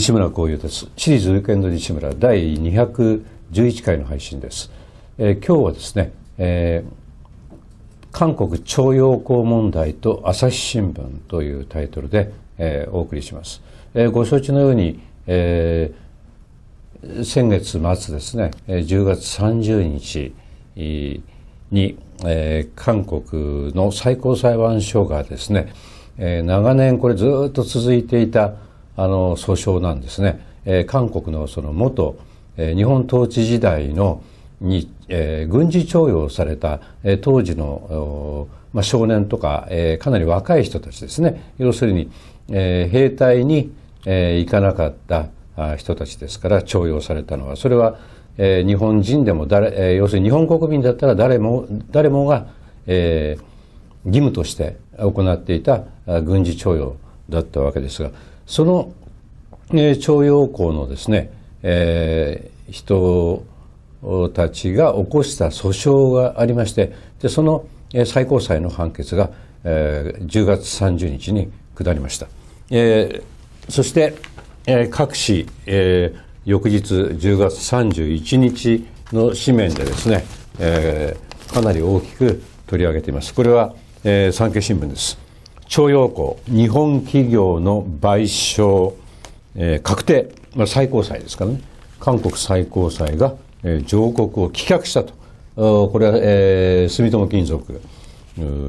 西村光雄です。シリーズウィークエンド西村第211回の配信です。えー、今日はですね、えー、韓国徴用工問題と朝日新聞というタイトルで、えー、お送りします。えー、ご承知のように、えー、先月末ですね、10月30日に、えー、韓国の最高裁判所がですね、えー、長年これずっと続いていたあの訴訟なんですね、えー、韓国のその元、えー、日本統治時代のに、えー、軍事徴用された、えー、当時の、まあ、少年とか、えー、かなり若い人たちですね要するに、えー、兵隊に、えー、行かなかった人たちですから徴用されたのはそれは、えー、日本人でも誰、えー、要するに日本国民だったら誰も誰もが、えー、義務として行っていた軍事徴用だったわけですが。その、えー、徴用工のですね、えー、人たちが起こした訴訟がありましてでその最高裁の判決が、えー、10月30日に下りました、えー、そして、えー、各紙、えー、翌日10月31日の紙面でですね、えー、かなり大きく取り上げていますこれは、えー、産経新聞です徴用工、日本企業の賠償、えー、確定、まあ、最高裁ですからね、韓国最高裁が、えー、上告を棄却したと、これは、えー、住友金属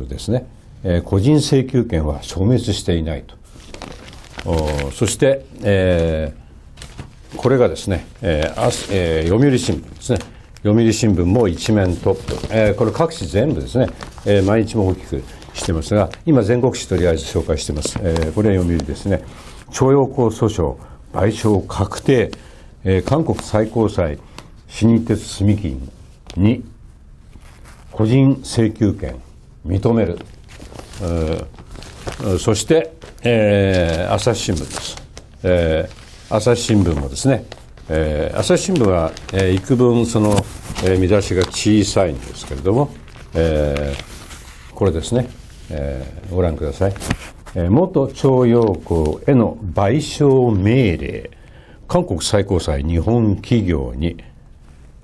ですね、えー、個人請求権は消滅していないと。そして、えー、これがですね、えーあえー、読売新聞ですね、読売新聞も一面トップ、えー、これ各紙全部ですね、えー、毎日も大きく。してますが、今、全国紙とりあえず紹介してます、えー、これは読売ですね、徴用工訴訟、賠償確定、えー、韓国最高裁、新日鉄住金2、個人請求権認める、えー、そして、えー、朝日新聞です、えー、朝日新聞もですね、えー、朝日新聞は、えー、幾分その、えー、見出しが小さいんですけれども、えー、これですね。えー、ご覧ください、えー、元徴用工への賠償命令韓国最高裁日本企業に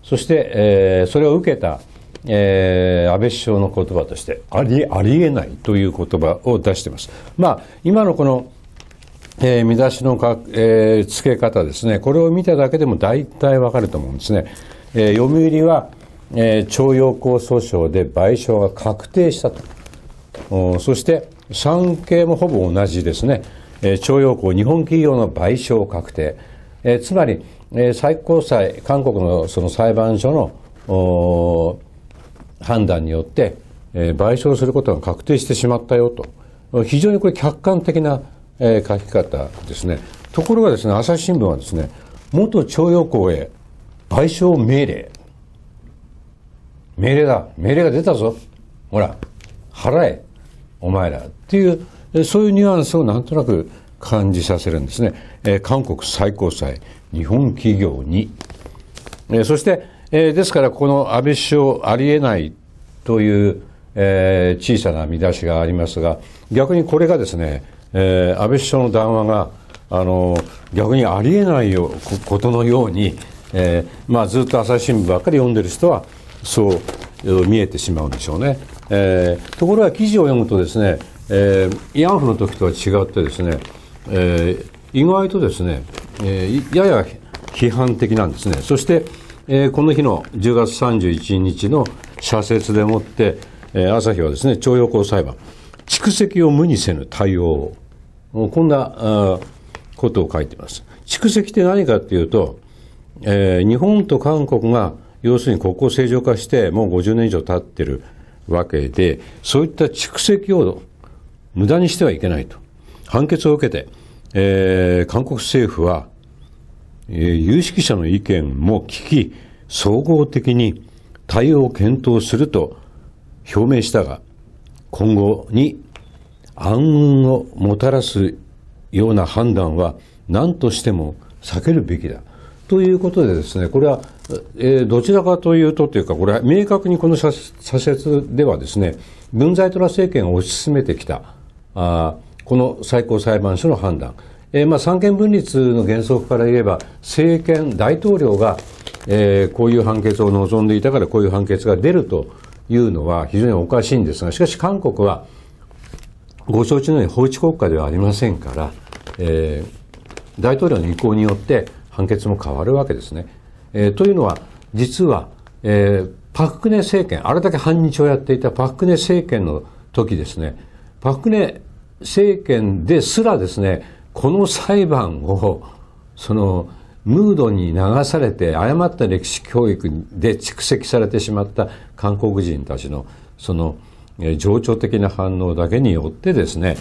そして、えー、それを受けた、えー、安倍首相の言葉としてありありえないという言葉を出しています。まあ、今のこのえー、見出しのか、えー、付け方ですね、これを見ただけでも大体わかると思うんですね。えー、読売は、えー、徴用工訴訟で賠償が確定したと。そして産経もほぼ同じですね、えー、徴用工日本企業の賠償確定、えー、つまり、えー、最高裁、韓国のその裁判所の判断によって、えー、賠償することが確定してしまったよと、非常にこれ、客観的な、えー、書き方ですね。ところがですね、朝日新聞はですね、元徴用工へ賠償命令。命令だ。命令が出たぞ。ほら、払え。お前らっていうそういうニュアンスをなんとなく感じさせるんですね、えー、韓国最高裁日本企業に、えー、そして、えー、ですからこの安倍首相ありえないという、えー、小さな見出しがありますが逆にこれがですね、えー、安倍首相の談話があの逆にありえないよことのように、えーまあ、ずっと朝日新聞ばっかり読んでる人はそう見えてしまうんでしょうね。えー、ところが記事を読むとですね、えー、慰安婦の時とは違ってですね、えー、意外とですね、えー、やや批判的なんですねそして、えー、この日の10月31日の社説でもって、えー、朝日はですね徴用工裁判蓄積を無にせぬ対応をこんなあことを書いています蓄積って何かっていうと、えー、日本と韓国が要するに国交正常化してもう50年以上経ってるわけで、そういった蓄積を無駄にしてはいけないと。判決を受けて、えー、韓国政府は、えー、有識者の意見も聞き、総合的に対応を検討すると表明したが、今後に暗雲をもたらすような判断は何としても避けるべきだ。ということでですね、これは、えー、どちらかというとというか、これは明確にこの社説ではですね、文在寅政権を推し進めてきた、あこの最高裁判所の判断、えーまあ、三権分立の原則から言えば、政権、大統領が、えー、こういう判決を望んでいたから、こういう判決が出るというのは非常におかしいんですが、しかし韓国は、ご承知のように法治国家ではありませんから、えー、大統領の意向によって、判決も変わるわけですね。えー、というのは、実は、えー、パククネ政権、あれだけ反日をやっていたパククネ政権の時ですね、パククネ政権ですらですね、この裁判を、その、ムードに流されて誤った歴史教育で蓄積されてしまった韓国人たちのその情緒的な反応だけによってですね、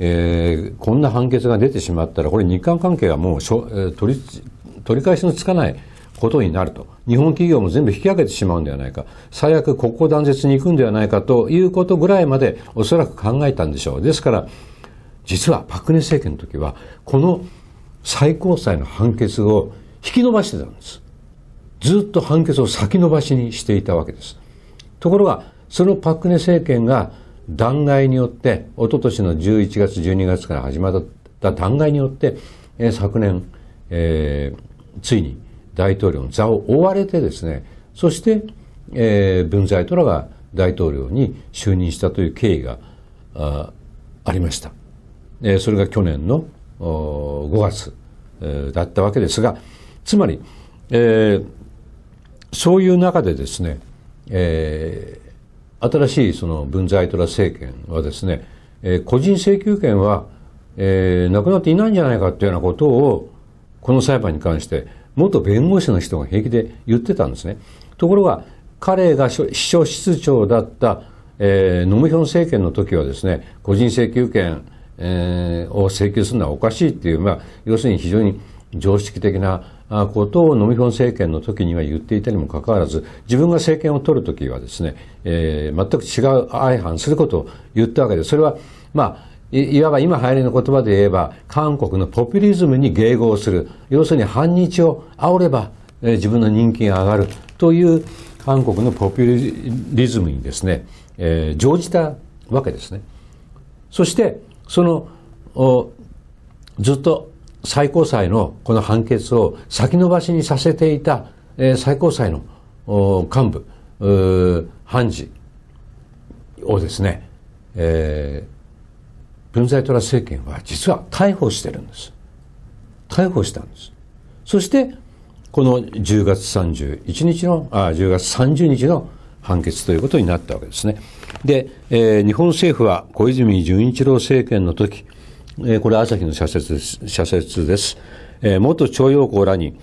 えー、こんな判決が出てしまったらこれ日韓関係はもうしょ、えー、取り取り返しのつかないことになると。日本企業も全部引き上げてしまうんではないか。最悪国交断絶に行くんではないかということぐらいまでおそらく考えたんでしょう。ですから、実はパク・ネ政権の時は、この最高裁の判決を引き延ばしてたんです。ずっと判決を先延ばしにしていたわけです。ところが、そのパク・ネ政権が弾劾によって、一昨年の11月、12月から始まった弾劾によって、昨年、えー、ついに大統領の座を追われてですねそして、えー、文在寅が大統領に就任したという経緯があありました、えー、それが去年の5月、えー、だったわけですがつまり、えー、そういう中でですね、えー、新しいその文在寅政権はですね、えー、個人請求権は、えー、なくなっていないんじゃないかというようなことをこの裁判に関して元弁護士の人が平気で言ってたんですねところが彼が秘書室長だった、えー、ノムヒョン政権の時はですね個人請求権、えー、を請求するのはおかしいっていう、まあ、要するに非常に常識的なことをノミヒョン政権の時には言っていたにもかかわらず自分が政権を取る時はですね、えー、全く違う相反することを言ったわけでそれはまあいわば今流行りの言葉で言えば、韓国のポピュリズムに迎合する。要するに反日を煽れば、え自分の人気が上がるという韓国のポピュリズムにですね、えー、乗じたわけですね。そして、その、ずっと最高裁のこの判決を先延ばしにさせていた、えー、最高裁の幹部、判事をですね、えー文在寅政権は実は逮捕してるんです逮捕したんですそしてこの10月31日のあ10月30日の判決ということになったわけですねで、えー、日本政府は小泉純一郎政権の時、えー、これ朝日の社説です社説です、えー、元徴用工らに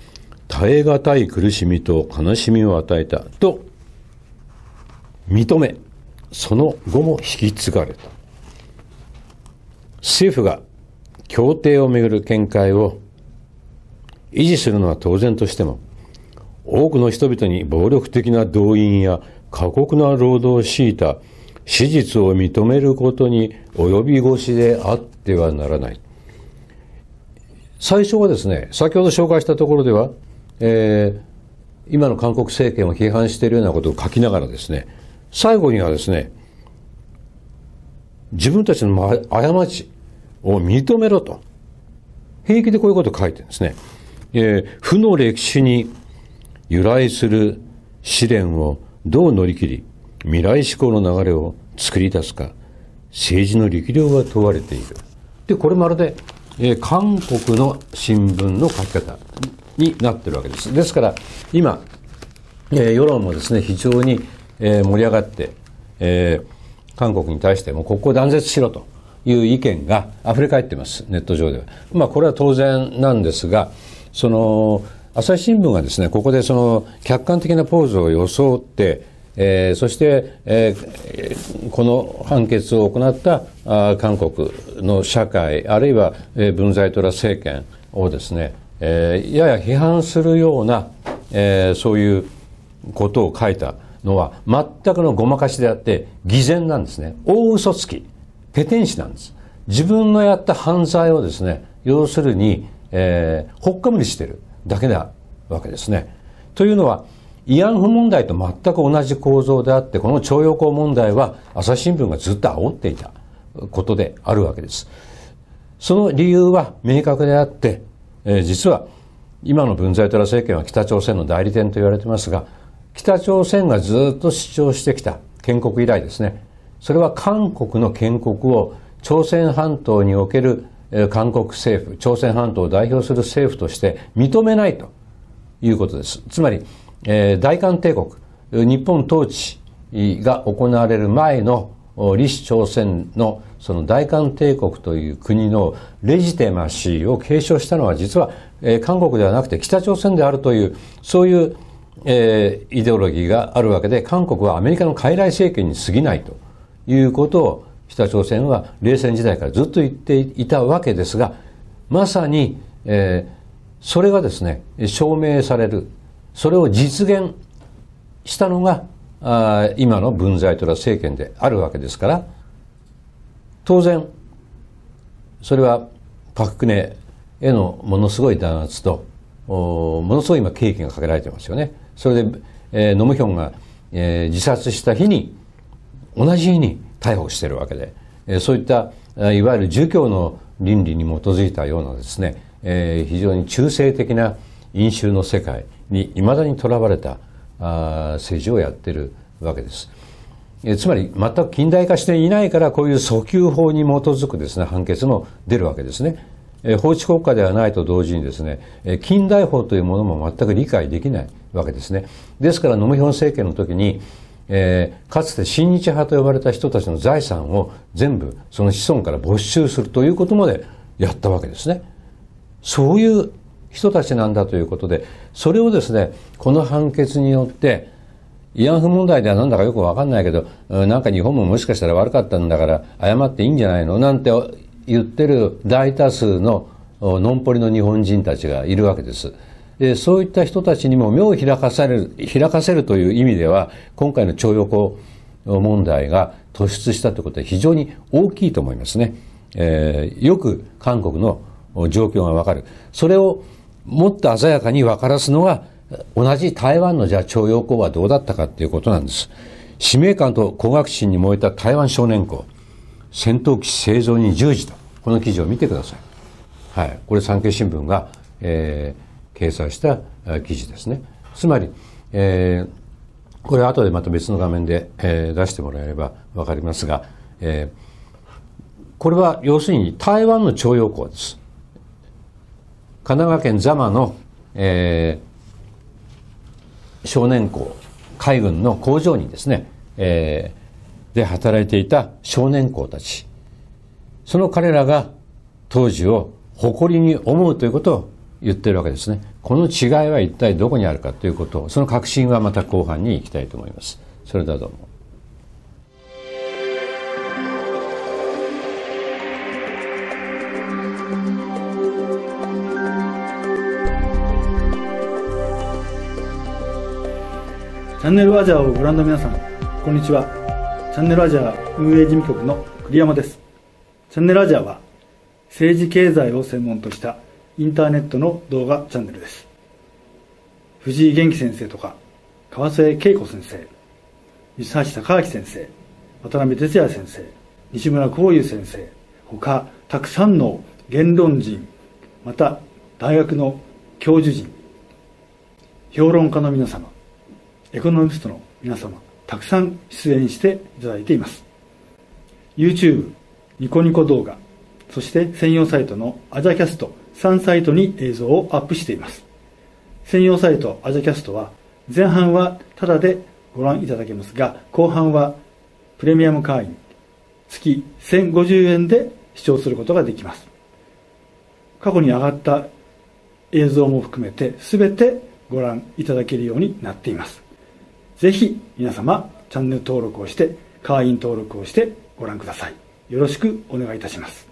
耐え難い苦しみと悲しみを与えたと認めその後も引き継がれた政府が協定をめぐる見解を維持するのは当然としても、多くの人々に暴力的な動員や過酷な労働を強いた史実を認めることに及び腰であってはならない。最初はですね、先ほど紹介したところでは、えー、今の韓国政権を批判しているようなことを書きながらですね、最後にはですね、自分たちの過ち、を認めろと。平気でこういうこと書いてるんですね。えー、負の歴史に由来する試練をどう乗り切り、未来志向の流れを作り出すか、政治の力量が問われている。で、これまるで、えー、韓国の新聞の書き方になってるわけです。ですから、今、えー、世論もですね、非常に、えー、盛り上がって、えー、韓国に対しても国交断絶しろと。いう意見が溢れ返ってます、ネット上では。まあ、これは当然なんですが、その、朝日新聞がですね、ここでその客観的なポーズを装って、えー、そして、えー、この判決を行ったあ韓国の社会、あるいは、えー、文在寅政権をですね、えー、やや批判するような、えー、そういうことを書いたのは全くのごまかしであって偽善なんですね大嘘つきペテン師なんです。自分のやった犯罪をですね、要するに、えー、ほっかむりしてるだけなわけですね。というのは、慰安婦問題と全く同じ構造であって、この徴用工問題は朝日新聞がずっと煽っていたことであるわけです。その理由は明確であって、えー、実は今の文在寅政権は北朝鮮の代理店と言われてますが、北朝鮮がずっと主張してきた建国以来ですね、それは韓国の建国を朝鮮半島における韓国政府朝鮮半島を代表する政府として認めないということですつまり、えー、大韓帝国日本統治が行われる前の李氏朝鮮のその大韓帝国という国のレジテマシーを継承したのは実は、えー、韓国ではなくて北朝鮮であるというそういう、えー、イデオロギーがあるわけで韓国はアメリカの傀儡政権に過ぎないと。いうことを北朝鮮は冷戦時代からずっと言っていたわけですがまさに、えー、それがですね証明されるそれを実現したのがあ今の文在寅政権であるわけですから当然それはパククネへのものすごい弾圧とものすごい今刑期がかけられてますよね。それで、えー、ノムヒョンが、えー、自殺した日に同じ日に逮捕しているわけで、えー、そういったいわゆる儒教の倫理に基づいたようなですね、えー、非常に中性的な飲酒の世界にいまだにとらわれたあ政治をやっているわけです。えつまり全く近代化していないからこういう訴求法に基づくですね判決も出るわけですね。え法治国家ではないと同時にですね、え近代法というものも全く理解できないわけですね。ですからノムヒョン政権の時にえー、かつて親日派と呼ばれた人たちの財産を全部その子孫から没収するということまでやったわけですね。そういう人たちなんだということで、それをですね、この判決によって、慰安婦問題ではなんだかよくわかんないけど、なんか日本ももしかしたら悪かったんだから謝っていいんじゃないのなんて言ってる大多数ののんぽりの日本人たちがいるわけです。でそういった人たちにも目を開かされる開かせるという意味では今回の徴用工問題が突出したということは非常に大きいと思いますね、えー、よく韓国の状況がわかるそれをもっと鮮やかに分からすのが同じ台湾のじゃあ徴用工はどうだったかということなんです使命感と高学心に燃えた台湾少年校戦闘機製造に従事とこの記事を見てくださいはいこれ産経新聞が、えー、掲載した記事ですね。つまり、えー、これは後でまた別の画面で、えー、出してもらえればわかりますが、えー、これは要するに台湾の徴用工です。神奈川県座間の、えー、少年校、海軍の工場にですね、えー、で働いていた少年校たち。その彼らが当時を誇りに思うということを言ってるわけですねこの違いは一体どこにあるかということその確信はまた後半にいきたいと思いますそれではどうもチャンネルアジアをご覧の皆さんこんにちはチャンネルアジア運営事務局の栗山ですチャンネルアジアは政治経済を専門としたインターネットの動画チャンネルです藤井元気先生とか川瀬恵子先生三橋貴明先生渡辺哲也先生西村光雄先生他たくさんの言論人また大学の教授人、評論家の皆様エコノミストの皆様たくさん出演していただいています YouTube ニコニコ動画そして専用サイトのアジャキャスト3サイトに映像をアップしています。専用サイトアジャキャストは前半はタダでご覧いただけますが、後半はプレミアム会員月1050円で視聴することができます。過去に上がった映像も含めて全てご覧いただけるようになっています。ぜひ皆様チャンネル登録をして会員登録をしてご覧ください。よろしくお願いいたします。